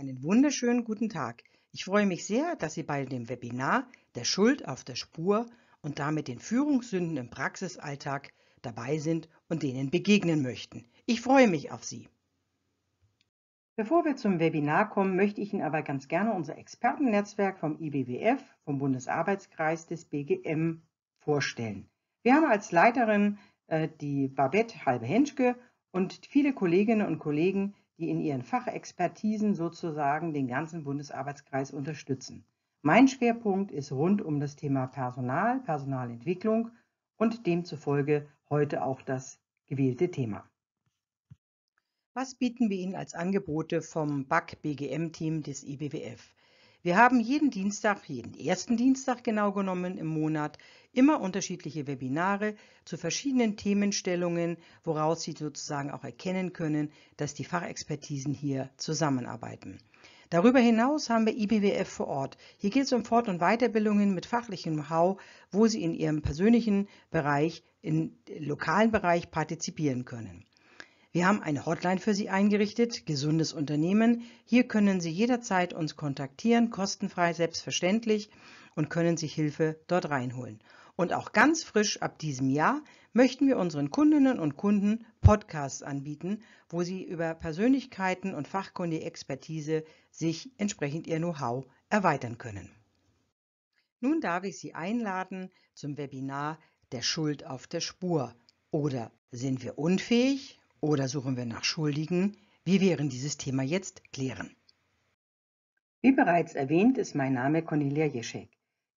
Einen wunderschönen guten Tag. Ich freue mich sehr, dass Sie bei dem Webinar Der Schuld auf der Spur und damit den Führungssünden im Praxisalltag dabei sind und denen begegnen möchten. Ich freue mich auf Sie. Bevor wir zum Webinar kommen, möchte ich Ihnen aber ganz gerne unser Expertennetzwerk vom IBWF, vom Bundesarbeitskreis des BGM vorstellen. Wir haben als Leiterin äh, die Babette Halbe-Henschke und viele Kolleginnen und Kollegen, die in ihren Fachexpertisen sozusagen den ganzen Bundesarbeitskreis unterstützen. Mein Schwerpunkt ist rund um das Thema Personal, Personalentwicklung und demzufolge heute auch das gewählte Thema. Was bieten wir Ihnen als Angebote vom BAC-BGM-Team des IBWF? Wir haben jeden Dienstag, jeden ersten Dienstag genau genommen im Monat, immer unterschiedliche Webinare zu verschiedenen Themenstellungen, woraus Sie sozusagen auch erkennen können, dass die Fachexpertisen hier zusammenarbeiten. Darüber hinaus haben wir IBWF vor Ort. Hier geht es um Fort- und Weiterbildungen mit fachlichem Know-how, wo Sie in Ihrem persönlichen Bereich, im lokalen Bereich partizipieren können. Wir haben eine Hotline für Sie eingerichtet, gesundes Unternehmen. Hier können Sie jederzeit uns kontaktieren, kostenfrei, selbstverständlich und können sich Hilfe dort reinholen. Und auch ganz frisch ab diesem Jahr möchten wir unseren Kundinnen und Kunden Podcasts anbieten, wo sie über Persönlichkeiten und fachkundige Expertise sich entsprechend ihr Know-how erweitern können. Nun darf ich Sie einladen zum Webinar Der Schuld auf der Spur. Oder sind wir unfähig? Oder suchen wir nach Schuldigen? Wir werden dieses Thema jetzt klären. Wie bereits erwähnt, ist mein Name Cornelia Jeschek.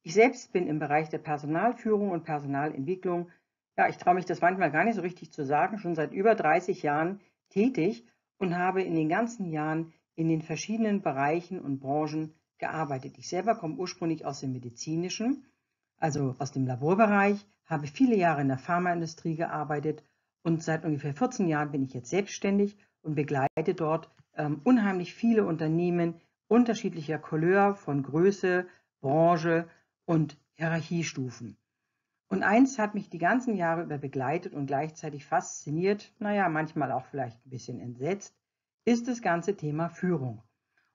Ich selbst bin im Bereich der Personalführung und Personalentwicklung, ja, ich traue mich das manchmal gar nicht so richtig zu sagen, schon seit über 30 Jahren tätig und habe in den ganzen Jahren in den verschiedenen Bereichen und Branchen gearbeitet. Ich selber komme ursprünglich aus dem medizinischen, also aus dem Laborbereich, habe viele Jahre in der Pharmaindustrie gearbeitet und seit ungefähr 14 Jahren bin ich jetzt selbstständig und begleite dort ähm, unheimlich viele Unternehmen unterschiedlicher Couleur von Größe, Branche und Hierarchiestufen. Und eins hat mich die ganzen Jahre über begleitet und gleichzeitig fasziniert, naja, manchmal auch vielleicht ein bisschen entsetzt, ist das ganze Thema Führung.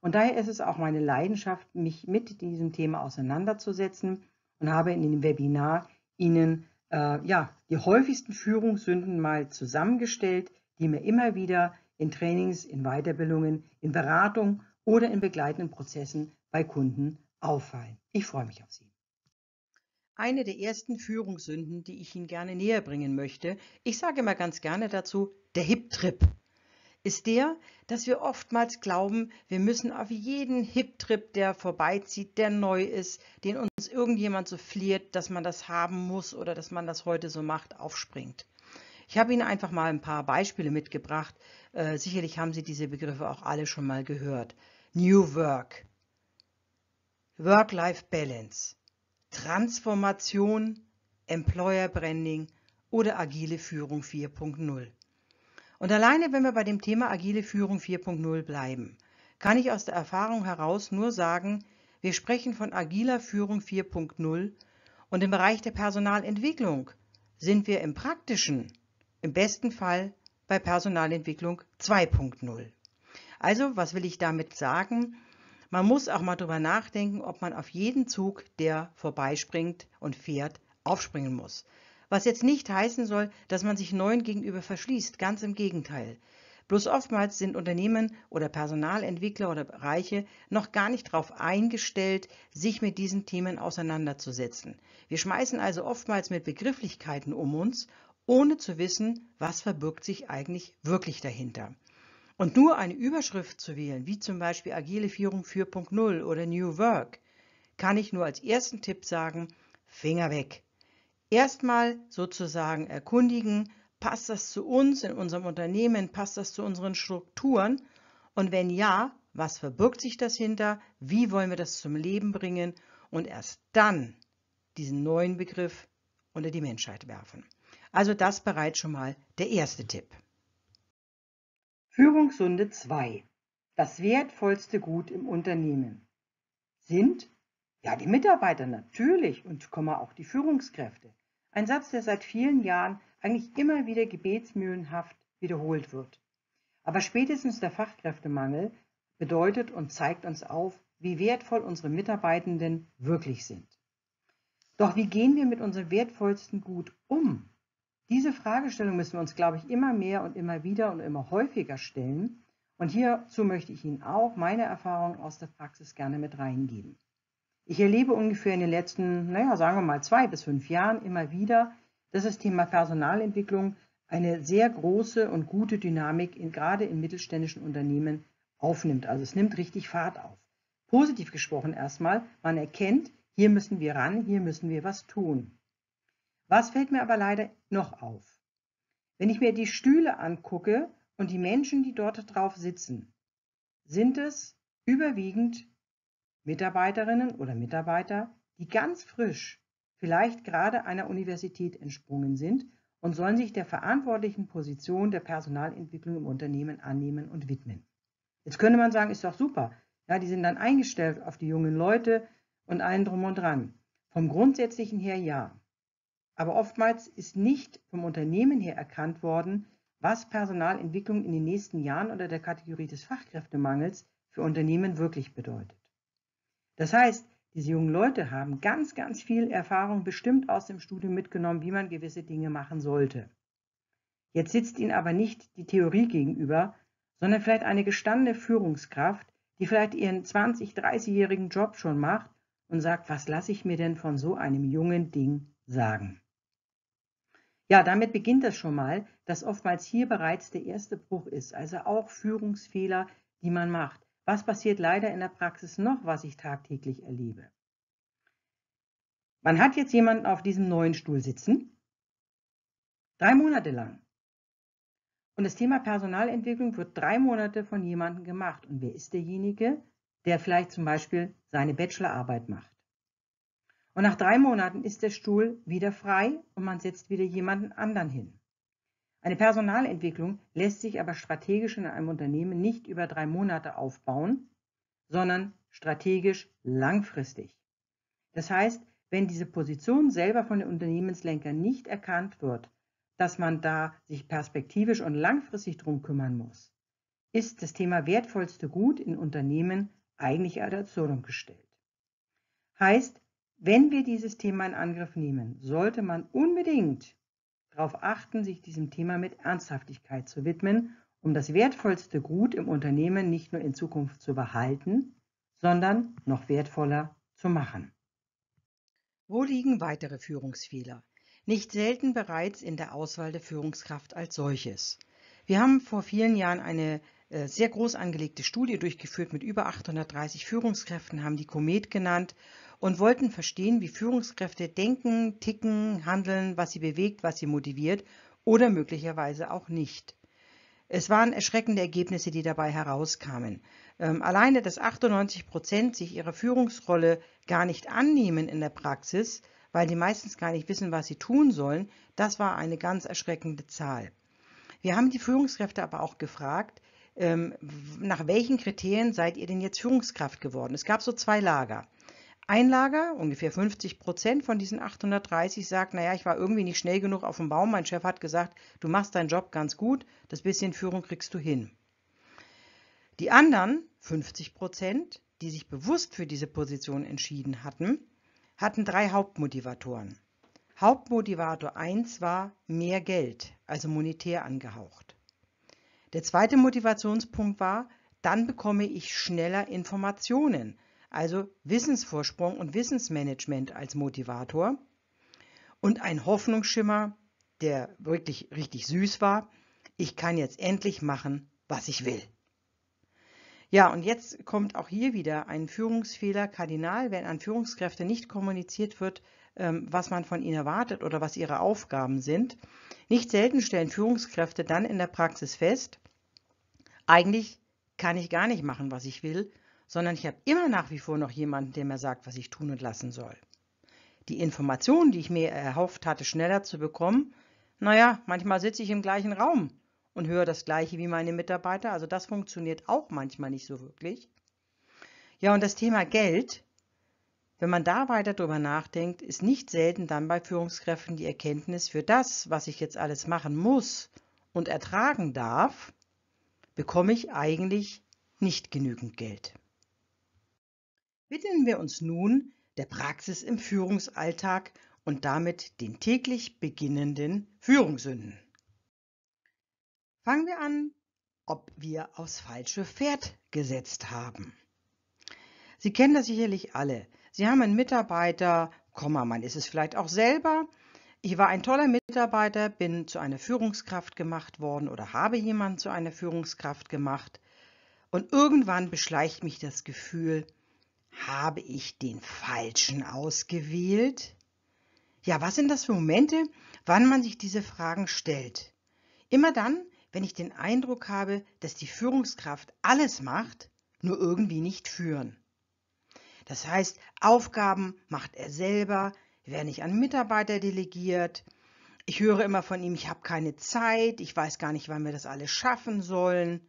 Und daher ist es auch meine Leidenschaft, mich mit diesem Thema auseinanderzusetzen und habe in dem Webinar Ihnen äh, ja, die häufigsten Führungssünden mal zusammengestellt, die mir immer wieder in Trainings, in Weiterbildungen, in Beratung oder in begleitenden Prozessen bei Kunden auffallen. Ich freue mich auf Sie. Eine der ersten Führungssünden, die ich Ihnen gerne näher bringen möchte, ich sage mal ganz gerne dazu, der Hip-Trip ist der, dass wir oftmals glauben, wir müssen auf jeden Hip-Trip, der vorbeizieht, der neu ist, den uns irgendjemand so fliert, dass man das haben muss oder dass man das heute so macht, aufspringt. Ich habe Ihnen einfach mal ein paar Beispiele mitgebracht. Äh, sicherlich haben Sie diese Begriffe auch alle schon mal gehört. New Work, Work-Life-Balance, Transformation, Employer Branding oder agile Führung 4.0. Und alleine, wenn wir bei dem Thema agile Führung 4.0 bleiben, kann ich aus der Erfahrung heraus nur sagen, wir sprechen von agiler Führung 4.0 und im Bereich der Personalentwicklung sind wir im praktischen, im besten Fall bei Personalentwicklung 2.0. Also, was will ich damit sagen? Man muss auch mal darüber nachdenken, ob man auf jeden Zug, der vorbeispringt und fährt, aufspringen muss. Was jetzt nicht heißen soll, dass man sich neuen gegenüber verschließt, ganz im Gegenteil. Bloß oftmals sind Unternehmen oder Personalentwickler oder Bereiche noch gar nicht darauf eingestellt, sich mit diesen Themen auseinanderzusetzen. Wir schmeißen also oftmals mit Begrifflichkeiten um uns, ohne zu wissen, was verbirgt sich eigentlich wirklich dahinter. Und nur eine Überschrift zu wählen, wie zum Beispiel Agile Führung 4.0 oder New Work, kann ich nur als ersten Tipp sagen, Finger weg erstmal sozusagen erkundigen, passt das zu uns in unserem Unternehmen, passt das zu unseren Strukturen und wenn ja, was verbirgt sich das hinter, wie wollen wir das zum Leben bringen und erst dann diesen neuen Begriff unter die Menschheit werfen. Also das bereits schon mal der erste Tipp. Führungssünde 2. Das wertvollste Gut im Unternehmen sind ja, die Mitarbeiter natürlich und auch die Führungskräfte. Ein Satz, der seit vielen Jahren eigentlich immer wieder gebetsmühlenhaft wiederholt wird. Aber spätestens der Fachkräftemangel bedeutet und zeigt uns auf, wie wertvoll unsere Mitarbeitenden wirklich sind. Doch wie gehen wir mit unserem wertvollsten Gut um? Diese Fragestellung müssen wir uns, glaube ich, immer mehr und immer wieder und immer häufiger stellen. Und hierzu möchte ich Ihnen auch meine Erfahrungen aus der Praxis gerne mit reingeben. Ich erlebe ungefähr in den letzten, naja, sagen wir mal zwei bis fünf Jahren immer wieder, dass das Thema Personalentwicklung eine sehr große und gute Dynamik in, gerade in mittelständischen Unternehmen aufnimmt. Also es nimmt richtig Fahrt auf. Positiv gesprochen erstmal, man erkennt, hier müssen wir ran, hier müssen wir was tun. Was fällt mir aber leider noch auf? Wenn ich mir die Stühle angucke und die Menschen, die dort drauf sitzen, sind es überwiegend Mitarbeiterinnen oder Mitarbeiter, die ganz frisch, vielleicht gerade einer Universität entsprungen sind und sollen sich der verantwortlichen Position der Personalentwicklung im Unternehmen annehmen und widmen. Jetzt könnte man sagen, ist doch super. Ja, die sind dann eingestellt auf die jungen Leute und allen drum und dran. Vom Grundsätzlichen her ja. Aber oftmals ist nicht vom Unternehmen her erkannt worden, was Personalentwicklung in den nächsten Jahren unter der Kategorie des Fachkräftemangels für Unternehmen wirklich bedeutet. Das heißt, diese jungen Leute haben ganz, ganz viel Erfahrung bestimmt aus dem Studium mitgenommen, wie man gewisse Dinge machen sollte. Jetzt sitzt ihnen aber nicht die Theorie gegenüber, sondern vielleicht eine gestandene Führungskraft, die vielleicht ihren 20-, 30-jährigen Job schon macht und sagt, was lasse ich mir denn von so einem jungen Ding sagen? Ja, damit beginnt das schon mal, dass oftmals hier bereits der erste Bruch ist, also auch Führungsfehler, die man macht. Was passiert leider in der Praxis noch, was ich tagtäglich erlebe? Man hat jetzt jemanden auf diesem neuen Stuhl sitzen, drei Monate lang. Und das Thema Personalentwicklung wird drei Monate von jemandem gemacht. Und wer ist derjenige, der vielleicht zum Beispiel seine Bachelorarbeit macht? Und nach drei Monaten ist der Stuhl wieder frei und man setzt wieder jemanden anderen hin. Eine Personalentwicklung lässt sich aber strategisch in einem Unternehmen nicht über drei Monate aufbauen, sondern strategisch langfristig. Das heißt, wenn diese Position selber von den Unternehmenslenkern nicht erkannt wird, dass man da sich perspektivisch und langfristig drum kümmern muss, ist das Thema wertvollste Gut in Unternehmen eigentlich ad absurdum gestellt. Heißt, wenn wir dieses Thema in Angriff nehmen, sollte man unbedingt darauf achten, sich diesem Thema mit Ernsthaftigkeit zu widmen, um das wertvollste Gut im Unternehmen nicht nur in Zukunft zu behalten, sondern noch wertvoller zu machen. Wo liegen weitere Führungsfehler? Nicht selten bereits in der Auswahl der Führungskraft als solches. Wir haben vor vielen Jahren eine äh, sehr groß angelegte Studie durchgeführt mit über 830 Führungskräften, haben die Komet genannt und wollten verstehen, wie Führungskräfte denken, ticken, handeln, was sie bewegt, was sie motiviert oder möglicherweise auch nicht. Es waren erschreckende Ergebnisse, die dabei herauskamen. Ähm, alleine, dass 98 Prozent sich ihrer Führungsrolle gar nicht annehmen in der Praxis, weil die meistens gar nicht wissen, was sie tun sollen, das war eine ganz erschreckende Zahl. Wir haben die Führungskräfte aber auch gefragt, ähm, nach welchen Kriterien seid ihr denn jetzt Führungskraft geworden? Es gab so zwei Lager. Einlager, ungefähr 50 Prozent von diesen 830, sagt, naja, ich war irgendwie nicht schnell genug auf dem Baum. Mein Chef hat gesagt, du machst deinen Job ganz gut, das bisschen Führung kriegst du hin. Die anderen 50 Prozent, die sich bewusst für diese Position entschieden hatten, hatten drei Hauptmotivatoren. Hauptmotivator 1 war mehr Geld, also monetär angehaucht. Der zweite Motivationspunkt war, dann bekomme ich schneller Informationen, also Wissensvorsprung und Wissensmanagement als Motivator und ein Hoffnungsschimmer, der wirklich richtig süß war. Ich kann jetzt endlich machen, was ich will. Ja, und jetzt kommt auch hier wieder ein Führungsfehler kardinal, wenn an Führungskräfte nicht kommuniziert wird, ähm, was man von ihnen erwartet oder was ihre Aufgaben sind. Nicht selten stellen Führungskräfte dann in der Praxis fest, eigentlich kann ich gar nicht machen, was ich will sondern ich habe immer nach wie vor noch jemanden, der mir sagt, was ich tun und lassen soll. Die Informationen, die ich mir erhofft hatte, schneller zu bekommen, naja, manchmal sitze ich im gleichen Raum und höre das gleiche wie meine Mitarbeiter, also das funktioniert auch manchmal nicht so wirklich. Ja, und das Thema Geld, wenn man da weiter drüber nachdenkt, ist nicht selten dann bei Führungskräften die Erkenntnis für das, was ich jetzt alles machen muss und ertragen darf, bekomme ich eigentlich nicht genügend Geld widmen wir uns nun der Praxis im Führungsalltag und damit den täglich beginnenden Führungssünden. Fangen wir an, ob wir aufs falsche Pferd gesetzt haben. Sie kennen das sicherlich alle. Sie haben einen Mitarbeiter, Komma, man ist es vielleicht auch selber. Ich war ein toller Mitarbeiter, bin zu einer Führungskraft gemacht worden oder habe jemanden zu einer Führungskraft gemacht. Und irgendwann beschleicht mich das Gefühl, habe ich den falschen ausgewählt? Ja, was sind das für Momente, wann man sich diese Fragen stellt? Immer dann, wenn ich den Eindruck habe, dass die Führungskraft alles macht, nur irgendwie nicht führen. Das heißt, Aufgaben macht er selber, werden nicht an Mitarbeiter delegiert. Ich höre immer von ihm, ich habe keine Zeit, ich weiß gar nicht, wann wir das alles schaffen sollen.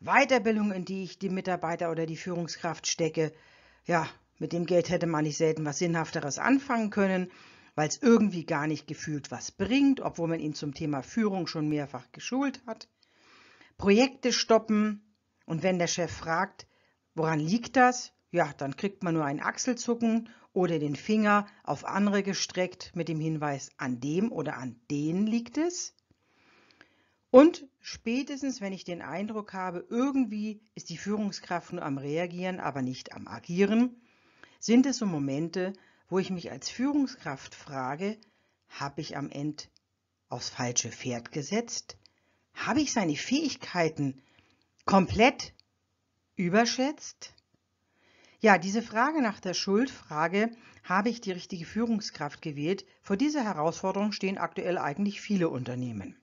Weiterbildung, in die ich die Mitarbeiter oder die Führungskraft stecke, ja, mit dem Geld hätte man nicht selten was Sinnhafteres anfangen können, weil es irgendwie gar nicht gefühlt was bringt, obwohl man ihn zum Thema Führung schon mehrfach geschult hat. Projekte stoppen und wenn der Chef fragt, woran liegt das? Ja, dann kriegt man nur ein Achselzucken oder den Finger auf andere gestreckt mit dem Hinweis, an dem oder an denen liegt es. Und Spätestens, wenn ich den Eindruck habe, irgendwie ist die Führungskraft nur am Reagieren, aber nicht am Agieren, sind es so Momente, wo ich mich als Führungskraft frage, habe ich am Ende aufs falsche Pferd gesetzt? Habe ich seine Fähigkeiten komplett überschätzt? Ja, diese Frage nach der Schuldfrage, habe ich die richtige Führungskraft gewählt? Vor dieser Herausforderung stehen aktuell eigentlich viele Unternehmen.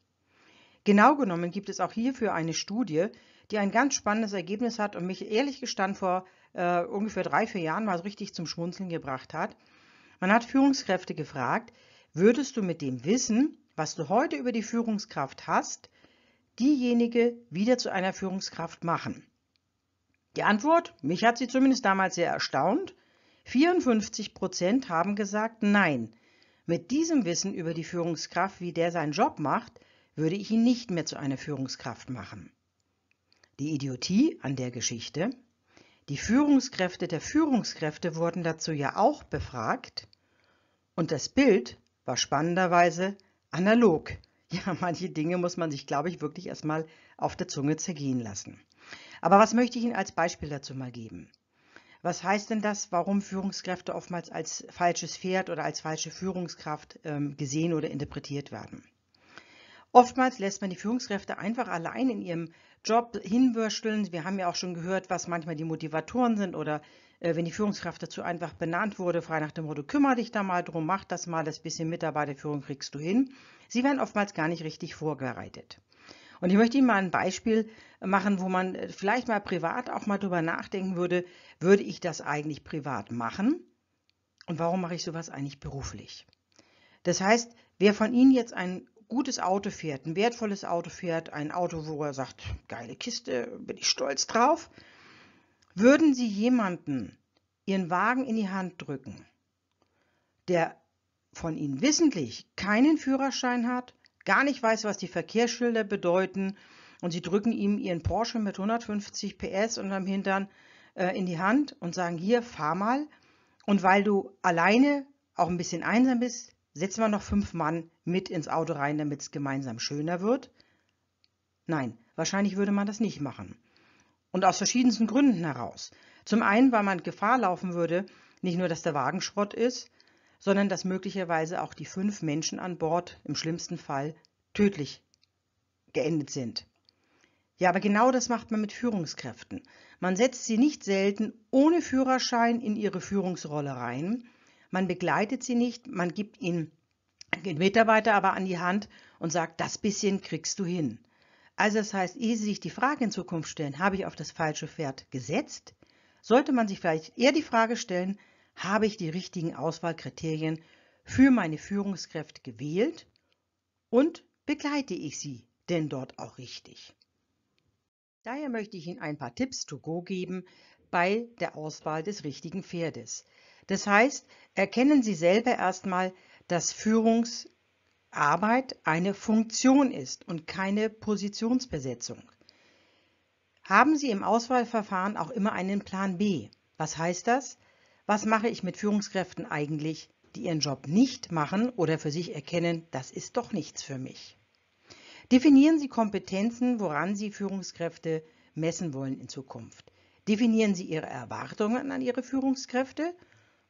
Genau genommen gibt es auch hierfür eine Studie, die ein ganz spannendes Ergebnis hat und mich ehrlich gestanden vor äh, ungefähr drei, vier Jahren mal so richtig zum Schmunzeln gebracht hat. Man hat Führungskräfte gefragt, würdest du mit dem Wissen, was du heute über die Führungskraft hast, diejenige wieder zu einer Führungskraft machen? Die Antwort, mich hat sie zumindest damals sehr erstaunt, 54 Prozent haben gesagt nein. Mit diesem Wissen über die Führungskraft, wie der seinen Job macht, würde ich ihn nicht mehr zu einer Führungskraft machen. Die Idiotie an der Geschichte, die Führungskräfte der Führungskräfte wurden dazu ja auch befragt und das Bild war spannenderweise analog. Ja, manche Dinge muss man sich, glaube ich, wirklich erstmal auf der Zunge zergehen lassen. Aber was möchte ich Ihnen als Beispiel dazu mal geben? Was heißt denn das, warum Führungskräfte oftmals als falsches Pferd oder als falsche Führungskraft ähm, gesehen oder interpretiert werden? Oftmals lässt man die Führungskräfte einfach allein in ihrem Job hinwürsteln. Wir haben ja auch schon gehört, was manchmal die Motivatoren sind oder äh, wenn die Führungskraft dazu einfach benannt wurde, frei nach dem Motto, kümmere dich da mal drum, mach das mal, das bisschen Mitarbeiterführung kriegst du hin. Sie werden oftmals gar nicht richtig vorbereitet. Und ich möchte Ihnen mal ein Beispiel machen, wo man äh, vielleicht mal privat auch mal drüber nachdenken würde, würde ich das eigentlich privat machen? Und warum mache ich sowas eigentlich beruflich? Das heißt, wer von Ihnen jetzt einen gutes Auto fährt, ein wertvolles Auto fährt, ein Auto, wo er sagt, geile Kiste, bin ich stolz drauf, würden Sie jemanden Ihren Wagen in die Hand drücken, der von Ihnen wissentlich keinen Führerschein hat, gar nicht weiß, was die Verkehrsschilder bedeuten, und Sie drücken ihm Ihren Porsche mit 150 PS unterm Hintern äh, in die Hand und sagen, hier, fahr mal. Und weil du alleine auch ein bisschen einsam bist, Setzen wir noch fünf Mann mit ins Auto rein, damit es gemeinsam schöner wird? Nein, wahrscheinlich würde man das nicht machen. Und aus verschiedensten Gründen heraus. Zum einen, weil man Gefahr laufen würde, nicht nur, dass der Wagen Schrott ist, sondern dass möglicherweise auch die fünf Menschen an Bord im schlimmsten Fall tödlich geendet sind. Ja, aber genau das macht man mit Führungskräften. Man setzt sie nicht selten ohne Führerschein in ihre Führungsrolle rein, man begleitet sie nicht, man gibt ihnen den Mitarbeiter aber an die Hand und sagt, das bisschen kriegst du hin. Also das heißt, ehe Sie sich die Frage in Zukunft stellen, habe ich auf das falsche Pferd gesetzt, sollte man sich vielleicht eher die Frage stellen, habe ich die richtigen Auswahlkriterien für meine Führungskräfte gewählt und begleite ich sie denn dort auch richtig? Daher möchte ich Ihnen ein paar Tipps to go geben bei der Auswahl des richtigen Pferdes. Das heißt, erkennen Sie selber erstmal, dass Führungsarbeit eine Funktion ist und keine Positionsbesetzung. Haben Sie im Auswahlverfahren auch immer einen Plan B? Was heißt das? Was mache ich mit Führungskräften eigentlich, die ihren Job nicht machen oder für sich erkennen, das ist doch nichts für mich? Definieren Sie Kompetenzen, woran Sie Führungskräfte messen wollen in Zukunft. Definieren Sie Ihre Erwartungen an Ihre Führungskräfte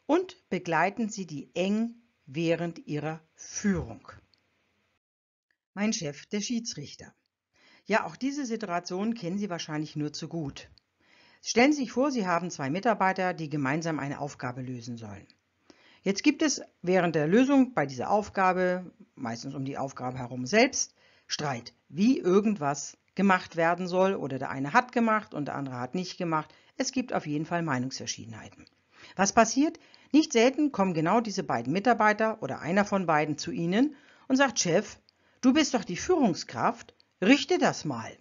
und begleiten Sie die eng während ihrer Führung. Mein Chef, der Schiedsrichter. Ja, auch diese Situation kennen Sie wahrscheinlich nur zu gut. Stellen Sie sich vor, Sie haben zwei Mitarbeiter, die gemeinsam eine Aufgabe lösen sollen. Jetzt gibt es während der Lösung bei dieser Aufgabe, meistens um die Aufgabe herum selbst, Streit, wie irgendwas gemacht werden soll oder der eine hat gemacht und der andere hat nicht gemacht. Es gibt auf jeden Fall Meinungsverschiedenheiten. Was passiert? Nicht selten kommen genau diese beiden Mitarbeiter oder einer von beiden zu Ihnen und sagt, Chef, du bist doch die Führungskraft, richte das mal.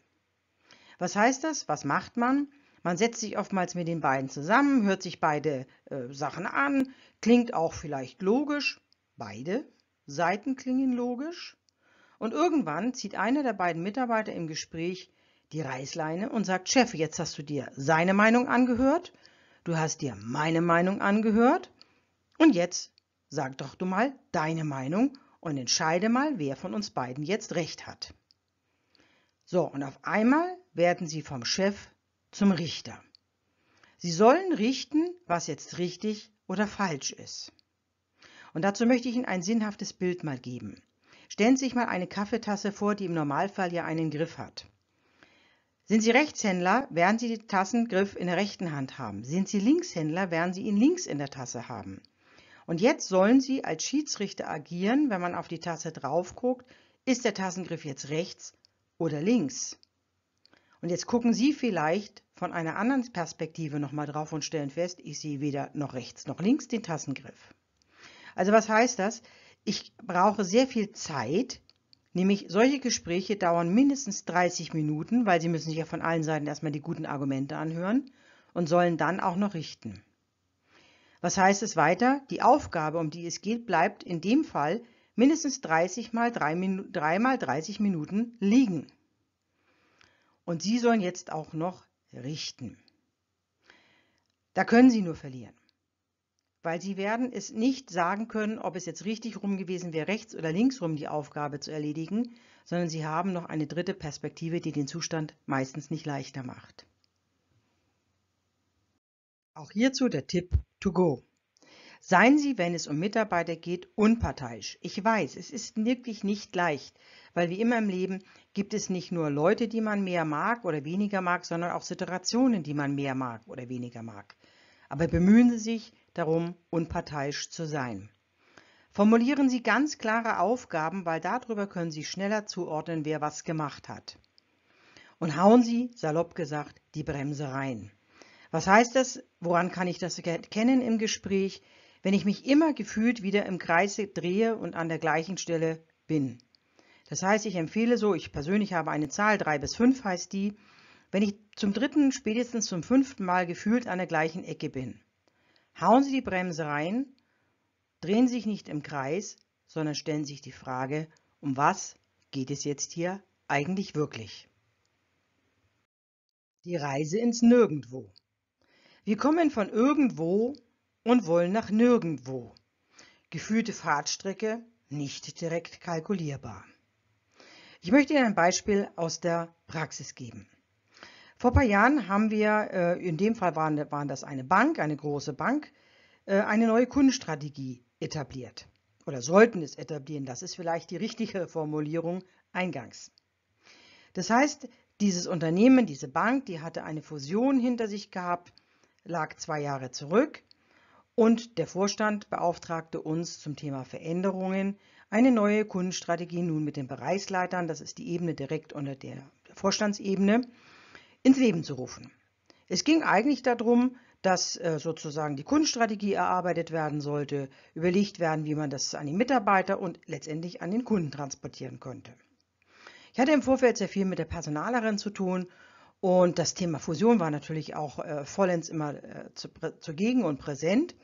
Was heißt das? Was macht man? Man setzt sich oftmals mit den beiden zusammen, hört sich beide äh, Sachen an, klingt auch vielleicht logisch, beide Seiten klingen logisch. Und irgendwann zieht einer der beiden Mitarbeiter im Gespräch die Reißleine und sagt, Chef, jetzt hast du dir seine Meinung angehört Du hast dir meine Meinung angehört und jetzt sag doch du mal deine Meinung und entscheide mal, wer von uns beiden jetzt recht hat. So, und auf einmal werden sie vom Chef zum Richter. Sie sollen richten, was jetzt richtig oder falsch ist. Und dazu möchte ich Ihnen ein sinnhaftes Bild mal geben. Stellen Sie sich mal eine Kaffeetasse vor, die im Normalfall ja einen Griff hat. Sind Sie Rechtshändler, werden Sie den Tassengriff in der rechten Hand haben. Sind Sie Linkshändler, werden Sie ihn links in der Tasse haben. Und jetzt sollen Sie als Schiedsrichter agieren, wenn man auf die Tasse drauf guckt, ist der Tassengriff jetzt rechts oder links? Und jetzt gucken Sie vielleicht von einer anderen Perspektive nochmal drauf und stellen fest, ich sehe weder noch rechts noch links den Tassengriff. Also was heißt das? Ich brauche sehr viel Zeit, Nämlich solche Gespräche dauern mindestens 30 Minuten, weil sie müssen sich ja von allen Seiten erstmal die guten Argumente anhören und sollen dann auch noch richten. Was heißt es weiter? Die Aufgabe, um die es geht, bleibt in dem Fall mindestens 30 mal 3, Minu 3 mal 30 Minuten liegen. Und Sie sollen jetzt auch noch richten. Da können Sie nur verlieren weil sie werden es nicht sagen können, ob es jetzt richtig rum gewesen wäre, rechts oder links rum die Aufgabe zu erledigen, sondern sie haben noch eine dritte Perspektive, die den Zustand meistens nicht leichter macht. Auch hierzu der Tipp to go. Seien Sie, wenn es um Mitarbeiter geht, unparteiisch. Ich weiß, es ist wirklich nicht leicht, weil wie immer im Leben gibt es nicht nur Leute, die man mehr mag oder weniger mag, sondern auch Situationen, die man mehr mag oder weniger mag. Aber bemühen Sie sich, darum, unparteiisch zu sein. Formulieren Sie ganz klare Aufgaben, weil darüber können Sie schneller zuordnen, wer was gemacht hat. Und hauen Sie, salopp gesagt, die Bremse rein. Was heißt das? Woran kann ich das erkennen im Gespräch, wenn ich mich immer gefühlt wieder im Kreise drehe und an der gleichen Stelle bin? Das heißt, ich empfehle so, ich persönlich habe eine Zahl, drei bis fünf heißt die, wenn ich zum dritten, spätestens zum fünften Mal gefühlt an der gleichen Ecke bin. Hauen Sie die Bremse rein, drehen Sie sich nicht im Kreis, sondern stellen sich die Frage, um was geht es jetzt hier eigentlich wirklich? Die Reise ins Nirgendwo. Wir kommen von irgendwo und wollen nach nirgendwo. Gefühlte Fahrtstrecke nicht direkt kalkulierbar. Ich möchte Ihnen ein Beispiel aus der Praxis geben. Vor ein paar Jahren haben wir, äh, in dem Fall waren, waren das eine Bank, eine große Bank, äh, eine neue Kundenstrategie etabliert oder sollten es etablieren. Das ist vielleicht die richtige Formulierung eingangs. Das heißt, dieses Unternehmen, diese Bank, die hatte eine Fusion hinter sich gehabt, lag zwei Jahre zurück und der Vorstand beauftragte uns zum Thema Veränderungen eine neue Kundenstrategie nun mit den Bereichsleitern, das ist die Ebene direkt unter der Vorstandsebene, ins Leben zu rufen. Es ging eigentlich darum, dass äh, sozusagen die Kundenstrategie erarbeitet werden sollte, überlegt werden, wie man das an die Mitarbeiter und letztendlich an den Kunden transportieren könnte. Ich hatte im Vorfeld sehr viel mit der Personalerin zu tun und das Thema Fusion war natürlich auch äh, vollends immer äh, zu, zugegen und präsent.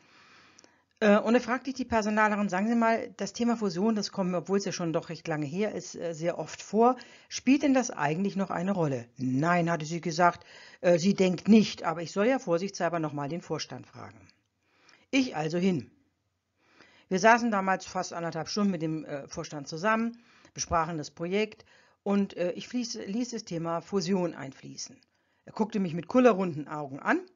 Äh, und da fragte dich die Personalerin, sagen Sie mal, das Thema Fusion, das kommt, obwohl es ja schon doch recht lange her ist, äh, sehr oft vor. Spielt denn das eigentlich noch eine Rolle? Nein, hatte sie gesagt, äh, sie denkt nicht, aber ich soll ja vorsichtshalber nochmal den Vorstand fragen. Ich also hin. Wir saßen damals fast anderthalb Stunden mit dem Vorstand zusammen, besprachen das Projekt und ich fließ, ließ das Thema Fusion einfließen. Er guckte mich mit kullerrunden Augen an und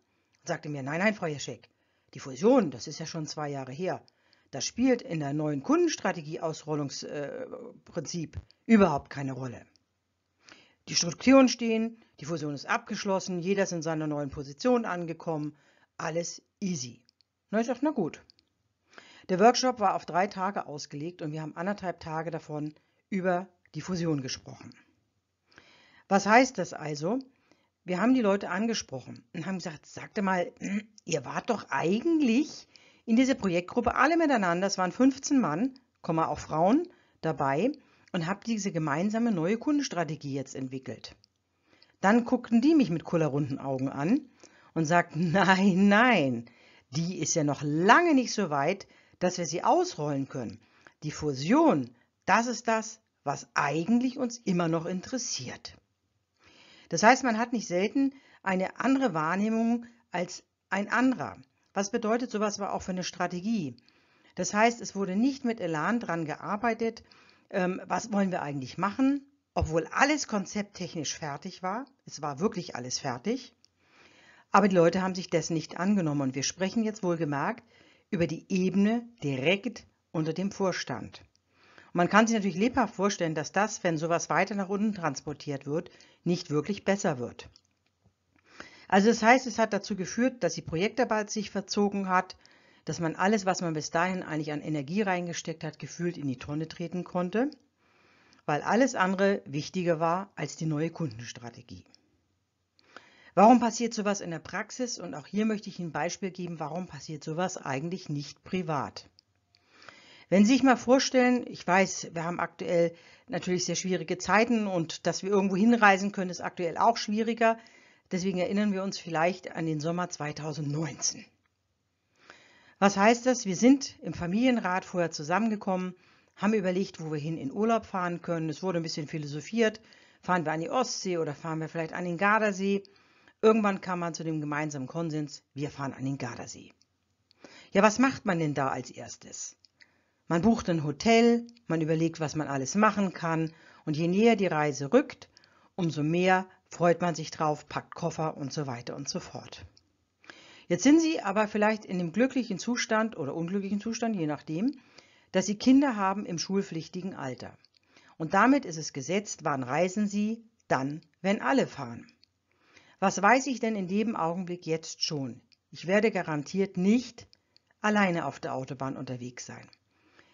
sagte mir, nein, nein, Frau Jeschek, die Fusion, das ist ja schon zwei Jahre her. Das spielt in der neuen Kundenstrategie-Ausrollungsprinzip äh, überhaupt keine Rolle. Die Strukturen stehen, die Fusion ist abgeschlossen, jeder ist in seiner neuen Position angekommen, alles easy. Na, ich dachte, na gut. Der Workshop war auf drei Tage ausgelegt und wir haben anderthalb Tage davon über die Fusion gesprochen. Was heißt das also? wir haben die Leute angesprochen und haben gesagt, sagte mal, ihr wart doch eigentlich in dieser Projektgruppe alle miteinander, es waren 15 Mann, auch Frauen dabei und habt diese gemeinsame neue Kundenstrategie jetzt entwickelt. Dann guckten die mich mit kullerrunden Augen an und sagten, nein, nein, die ist ja noch lange nicht so weit, dass wir sie ausrollen können. Die Fusion, das ist das, was eigentlich uns immer noch interessiert. Das heißt, man hat nicht selten eine andere Wahrnehmung als ein anderer. Was bedeutet sowas aber auch für eine Strategie? Das heißt, es wurde nicht mit Elan daran gearbeitet, ähm, was wollen wir eigentlich machen, obwohl alles konzepttechnisch fertig war. Es war wirklich alles fertig. Aber die Leute haben sich dessen nicht angenommen. Und wir sprechen jetzt wohlgemerkt über die Ebene direkt unter dem Vorstand man kann sich natürlich lebhaft vorstellen, dass das, wenn sowas weiter nach unten transportiert wird, nicht wirklich besser wird. Also das heißt, es hat dazu geführt, dass die Projektarbeit sich verzogen hat, dass man alles, was man bis dahin eigentlich an Energie reingesteckt hat, gefühlt in die Tonne treten konnte, weil alles andere wichtiger war als die neue Kundenstrategie. Warum passiert sowas in der Praxis? Und auch hier möchte ich ein Beispiel geben, warum passiert sowas eigentlich nicht privat? Wenn Sie sich mal vorstellen, ich weiß, wir haben aktuell natürlich sehr schwierige Zeiten und dass wir irgendwo hinreisen können, ist aktuell auch schwieriger. Deswegen erinnern wir uns vielleicht an den Sommer 2019. Was heißt das? Wir sind im Familienrat vorher zusammengekommen, haben überlegt, wo wir hin in Urlaub fahren können. Es wurde ein bisschen philosophiert. Fahren wir an die Ostsee oder fahren wir vielleicht an den Gardasee? Irgendwann kam man zu dem gemeinsamen Konsens, wir fahren an den Gardasee. Ja, was macht man denn da als erstes? Man bucht ein Hotel, man überlegt, was man alles machen kann und je näher die Reise rückt, umso mehr freut man sich drauf, packt Koffer und so weiter und so fort. Jetzt sind Sie aber vielleicht in dem glücklichen Zustand oder unglücklichen Zustand, je nachdem, dass Sie Kinder haben im schulpflichtigen Alter. Und damit ist es gesetzt, wann reisen Sie? Dann, wenn alle fahren. Was weiß ich denn in dem Augenblick jetzt schon? Ich werde garantiert nicht alleine auf der Autobahn unterwegs sein.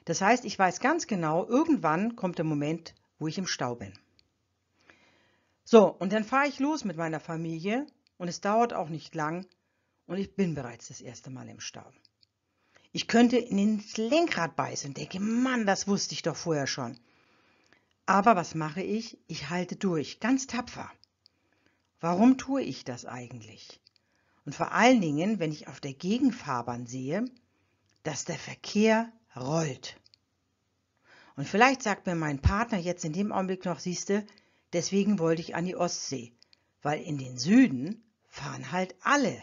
Das heißt, ich weiß ganz genau, irgendwann kommt der Moment, wo ich im Stau bin. So, und dann fahre ich los mit meiner Familie und es dauert auch nicht lang und ich bin bereits das erste Mal im Stau. Ich könnte ins Lenkrad beißen und denke, Mann, das wusste ich doch vorher schon. Aber was mache ich? Ich halte durch, ganz tapfer. Warum tue ich das eigentlich? Und vor allen Dingen, wenn ich auf der Gegenfahrbahn sehe, dass der Verkehr rollt. Und vielleicht sagt mir mein Partner jetzt in dem Augenblick noch, siehste, deswegen wollte ich an die Ostsee, weil in den Süden fahren halt alle.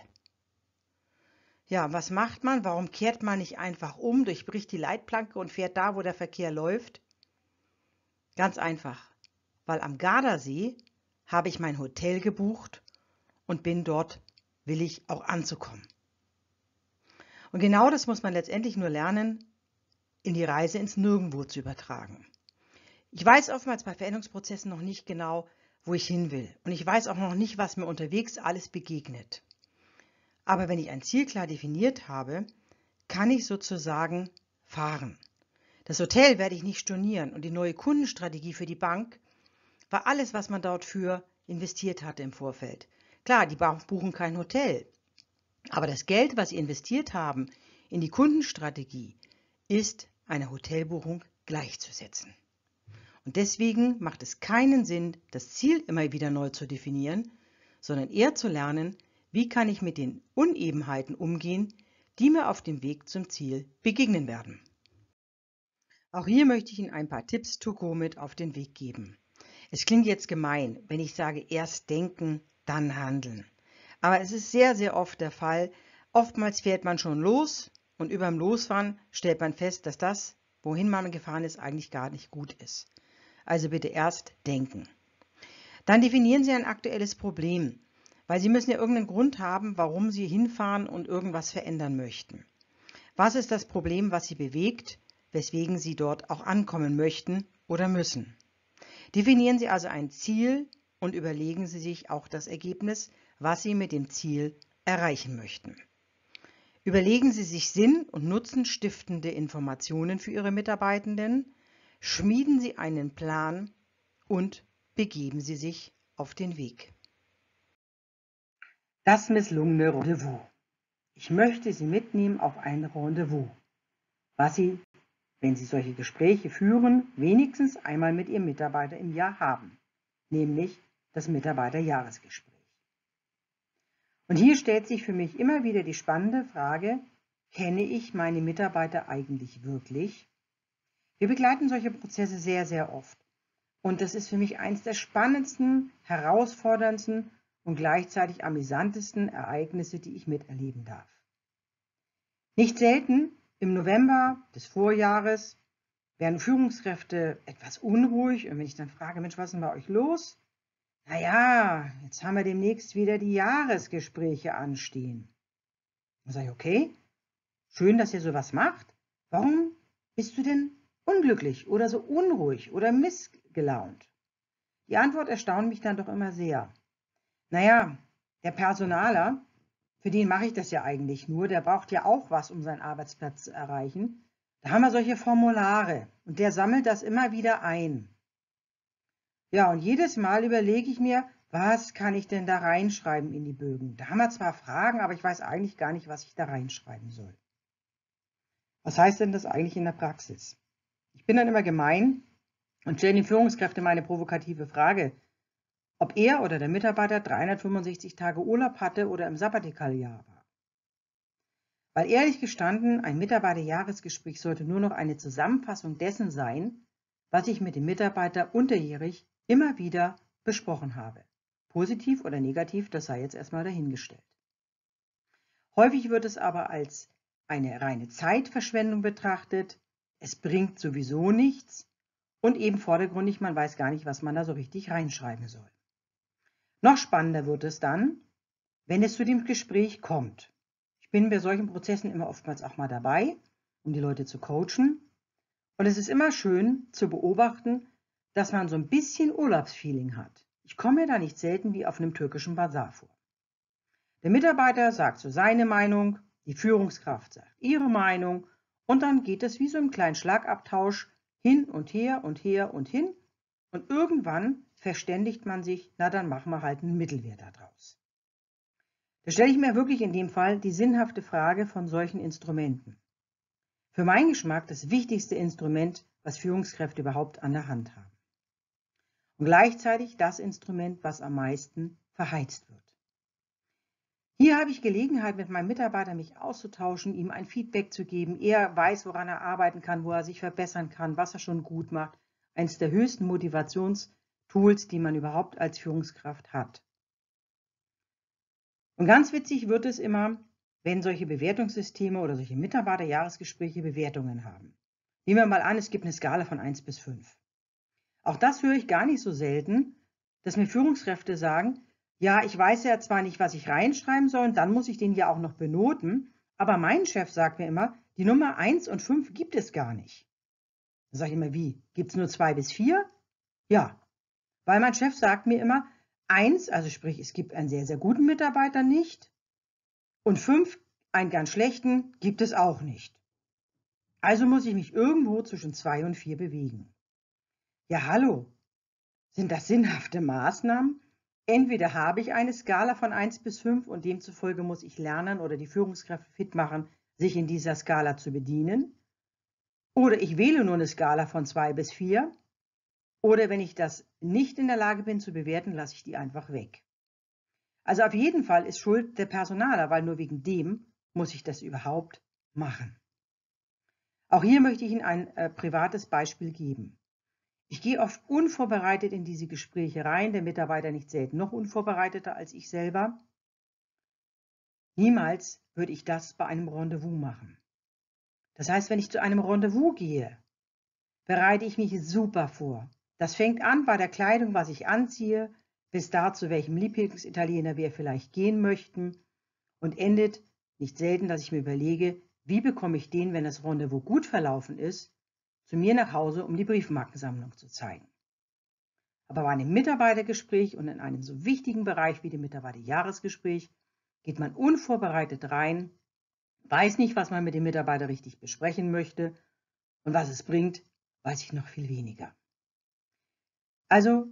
Ja, was macht man? Warum kehrt man nicht einfach um, durchbricht die Leitplanke und fährt da, wo der Verkehr läuft? Ganz einfach, weil am Gardasee habe ich mein Hotel gebucht und bin dort willig auch anzukommen. Und genau das muss man letztendlich nur lernen, in die Reise ins Nirgendwo zu übertragen. Ich weiß oftmals bei Veränderungsprozessen noch nicht genau, wo ich hin will. Und ich weiß auch noch nicht, was mir unterwegs alles begegnet. Aber wenn ich ein Ziel klar definiert habe, kann ich sozusagen fahren. Das Hotel werde ich nicht stornieren und die neue Kundenstrategie für die Bank war alles, was man dort für investiert hatte im Vorfeld. Klar, die buchen kein Hotel. Aber das Geld, was sie investiert haben in die Kundenstrategie, ist einer Hotelbuchung gleichzusetzen. Und deswegen macht es keinen Sinn, das Ziel immer wieder neu zu definieren, sondern eher zu lernen, wie kann ich mit den Unebenheiten umgehen, die mir auf dem Weg zum Ziel begegnen werden. Auch hier möchte ich Ihnen ein paar Tipps to go mit auf den Weg geben. Es klingt jetzt gemein, wenn ich sage, erst denken, dann handeln. Aber es ist sehr, sehr oft der Fall. Oftmals fährt man schon los, und über dem Losfahren stellt man fest, dass das, wohin man gefahren ist, eigentlich gar nicht gut ist. Also bitte erst denken. Dann definieren Sie ein aktuelles Problem, weil Sie müssen ja irgendeinen Grund haben, warum Sie hinfahren und irgendwas verändern möchten. Was ist das Problem, was Sie bewegt, weswegen Sie dort auch ankommen möchten oder müssen? Definieren Sie also ein Ziel und überlegen Sie sich auch das Ergebnis, was Sie mit dem Ziel erreichen möchten. Überlegen Sie sich sinn- und Nutzen stiftende Informationen für Ihre Mitarbeitenden, schmieden Sie einen Plan und begeben Sie sich auf den Weg. Das misslungene Rendezvous. Ich möchte Sie mitnehmen auf ein Rendezvous, was Sie, wenn Sie solche Gespräche führen, wenigstens einmal mit Ihrem Mitarbeiter im Jahr haben, nämlich das Mitarbeiterjahresgespräch. Und hier stellt sich für mich immer wieder die spannende Frage, kenne ich meine Mitarbeiter eigentlich wirklich? Wir begleiten solche Prozesse sehr, sehr oft. Und das ist für mich eines der spannendsten, herausforderndsten und gleichzeitig amüsantesten Ereignisse, die ich miterleben darf. Nicht selten im November des Vorjahres werden Führungskräfte etwas unruhig und wenn ich dann frage, Mensch, was ist denn bei euch los? naja, jetzt haben wir demnächst wieder die Jahresgespräche anstehen. Dann sage ich, okay, schön, dass ihr sowas macht. Warum bist du denn unglücklich oder so unruhig oder missgelaunt? Die Antwort erstaunt mich dann doch immer sehr. Naja, der Personaler, für den mache ich das ja eigentlich nur, der braucht ja auch was, um seinen Arbeitsplatz zu erreichen. Da haben wir solche Formulare und der sammelt das immer wieder ein. Ja, und jedes Mal überlege ich mir, was kann ich denn da reinschreiben in die Bögen? Da haben wir zwar Fragen, aber ich weiß eigentlich gar nicht, was ich da reinschreiben soll. Was heißt denn das eigentlich in der Praxis? Ich bin dann immer gemein und stelle den Führungskräften meine provokative Frage, ob er oder der Mitarbeiter 365 Tage Urlaub hatte oder im Sabbatikaljahr war. Weil ehrlich gestanden, ein Mitarbeiterjahresgespräch sollte nur noch eine Zusammenfassung dessen sein, was ich mit dem Mitarbeiter unterjährig immer wieder besprochen habe. Positiv oder negativ, das sei jetzt erstmal dahingestellt. Häufig wird es aber als eine reine Zeitverschwendung betrachtet, es bringt sowieso nichts und eben vordergründig, man weiß gar nicht, was man da so richtig reinschreiben soll. Noch spannender wird es dann, wenn es zu dem Gespräch kommt. Ich bin bei solchen Prozessen immer oftmals auch mal dabei, um die Leute zu coachen. Und es ist immer schön zu beobachten, dass man so ein bisschen Urlaubsfeeling hat. Ich komme mir da nicht selten wie auf einem türkischen Bazar vor. Der Mitarbeiter sagt so seine Meinung, die Führungskraft sagt ihre Meinung und dann geht es wie so ein kleinen Schlagabtausch hin und her und her und hin und irgendwann verständigt man sich, na dann machen wir halt einen Mittelwert daraus. Da stelle ich mir wirklich in dem Fall die sinnhafte Frage von solchen Instrumenten. Für meinen Geschmack das wichtigste Instrument, was Führungskräfte überhaupt an der Hand haben und gleichzeitig das Instrument, was am meisten verheizt wird. Hier habe ich Gelegenheit, mit meinem Mitarbeiter mich auszutauschen, ihm ein Feedback zu geben. Er weiß, woran er arbeiten kann, wo er sich verbessern kann, was er schon gut macht. Eines der höchsten Motivationstools, die man überhaupt als Führungskraft hat. Und ganz witzig wird es immer, wenn solche Bewertungssysteme oder solche Mitarbeiterjahresgespräche Bewertungen haben. Nehmen wir mal an, es gibt eine Skala von 1 bis 5. Auch das höre ich gar nicht so selten, dass mir Führungskräfte sagen, ja, ich weiß ja zwar nicht, was ich reinschreiben soll, und dann muss ich den ja auch noch benoten, aber mein Chef sagt mir immer, die Nummer 1 und 5 gibt es gar nicht. Dann sage ich immer, wie? Gibt es nur 2 bis 4? Ja, weil mein Chef sagt mir immer, 1, also sprich, es gibt einen sehr, sehr guten Mitarbeiter nicht, und 5, einen ganz schlechten, gibt es auch nicht. Also muss ich mich irgendwo zwischen 2 und 4 bewegen. Ja, hallo. Sind das sinnhafte Maßnahmen? Entweder habe ich eine Skala von 1 bis 5 und demzufolge muss ich lernen oder die Führungskräfte fit machen, sich in dieser Skala zu bedienen. Oder ich wähle nur eine Skala von 2 bis 4. Oder wenn ich das nicht in der Lage bin zu bewerten, lasse ich die einfach weg. Also auf jeden Fall ist Schuld der Personaler, weil nur wegen dem muss ich das überhaupt machen. Auch hier möchte ich Ihnen ein äh, privates Beispiel geben. Ich gehe oft unvorbereitet in diese Gespräche rein, der Mitarbeiter nicht selten noch unvorbereiteter als ich selber. Niemals würde ich das bei einem Rendezvous machen. Das heißt, wenn ich zu einem Rendezvous gehe, bereite ich mich super vor. Das fängt an bei der Kleidung, was ich anziehe, bis da zu welchem Lieblingsitaliener wir vielleicht gehen möchten und endet nicht selten, dass ich mir überlege, wie bekomme ich den, wenn das Rendezvous gut verlaufen ist, zu mir nach Hause, um die Briefmarkensammlung zu zeigen. Aber bei einem Mitarbeitergespräch und in einem so wichtigen Bereich wie dem Mitarbeiterjahresgespräch geht man unvorbereitet rein, weiß nicht, was man mit dem Mitarbeiter richtig besprechen möchte und was es bringt, weiß ich noch viel weniger. Also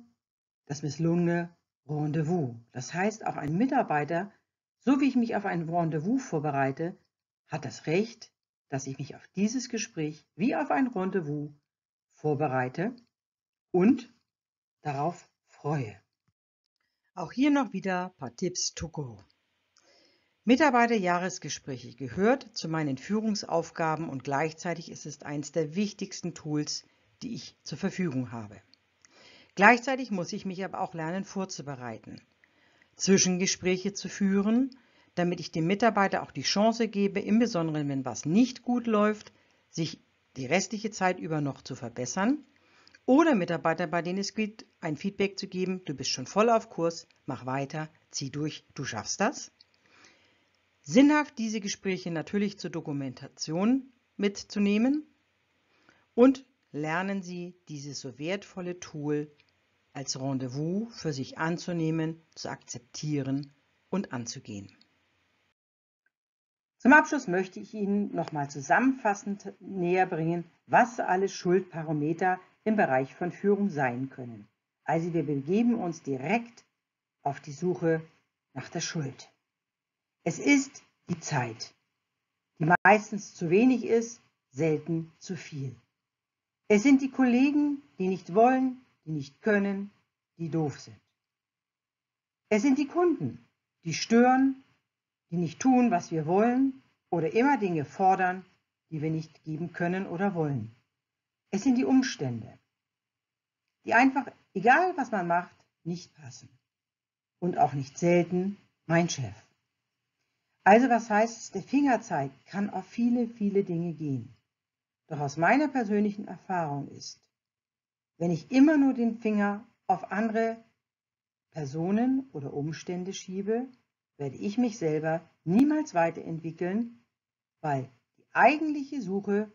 das misslungene Rendezvous. Das heißt, auch ein Mitarbeiter, so wie ich mich auf ein Rendezvous vorbereite, hat das Recht, dass ich mich auf dieses Gespräch wie auf ein Rendezvous vorbereite und darauf freue. Auch hier noch wieder ein paar Tipps to go. Mitarbeiterjahresgespräche gehört zu meinen Führungsaufgaben und gleichzeitig ist es eines der wichtigsten Tools, die ich zur Verfügung habe. Gleichzeitig muss ich mich aber auch lernen vorzubereiten, Zwischengespräche zu führen damit ich dem Mitarbeiter auch die Chance gebe, im Besonderen, wenn was nicht gut läuft, sich die restliche Zeit über noch zu verbessern oder Mitarbeiter, bei denen es gilt, ein Feedback zu geben, du bist schon voll auf Kurs, mach weiter, zieh durch, du schaffst das. Sinnhaft diese Gespräche natürlich zur Dokumentation mitzunehmen und lernen Sie dieses so wertvolle Tool als Rendezvous für sich anzunehmen, zu akzeptieren und anzugehen. Zum Abschluss möchte ich Ihnen nochmal zusammenfassend näher bringen, was alle Schuldparameter im Bereich von Führung sein können. Also wir begeben uns direkt auf die Suche nach der Schuld. Es ist die Zeit, die meistens zu wenig ist, selten zu viel. Es sind die Kollegen, die nicht wollen, die nicht können, die doof sind. Es sind die Kunden, die stören die nicht tun, was wir wollen oder immer Dinge fordern, die wir nicht geben können oder wollen. Es sind die Umstände, die einfach, egal was man macht, nicht passen. Und auch nicht selten mein Chef. Also was heißt es, der Finger zeigt, kann auf viele, viele Dinge gehen. Doch aus meiner persönlichen Erfahrung ist, wenn ich immer nur den Finger auf andere Personen oder Umstände schiebe, werde ich mich selber niemals weiterentwickeln, weil die eigentliche Suche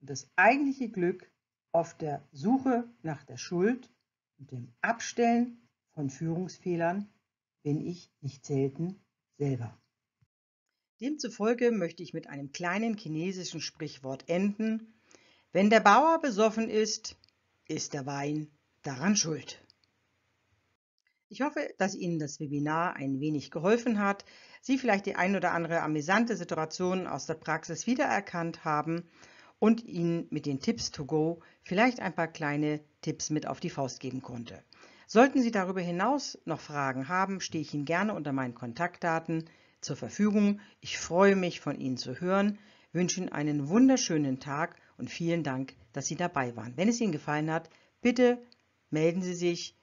und das eigentliche Glück auf der Suche nach der Schuld und dem Abstellen von Führungsfehlern bin ich nicht selten selber. Demzufolge möchte ich mit einem kleinen chinesischen Sprichwort enden. Wenn der Bauer besoffen ist, ist der Wein daran schuld. Ich hoffe, dass Ihnen das Webinar ein wenig geholfen hat, Sie vielleicht die ein oder andere amüsante Situation aus der Praxis wiedererkannt haben und Ihnen mit den Tipps to go vielleicht ein paar kleine Tipps mit auf die Faust geben konnte. Sollten Sie darüber hinaus noch Fragen haben, stehe ich Ihnen gerne unter meinen Kontaktdaten zur Verfügung. Ich freue mich, von Ihnen zu hören, wünsche Ihnen einen wunderschönen Tag und vielen Dank, dass Sie dabei waren. Wenn es Ihnen gefallen hat, bitte melden Sie sich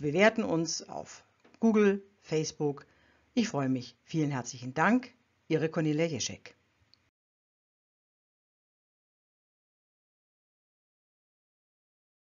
bewerten uns auf Google, Facebook. Ich freue mich. Vielen herzlichen Dank. Ihre Cornelia Jeschek.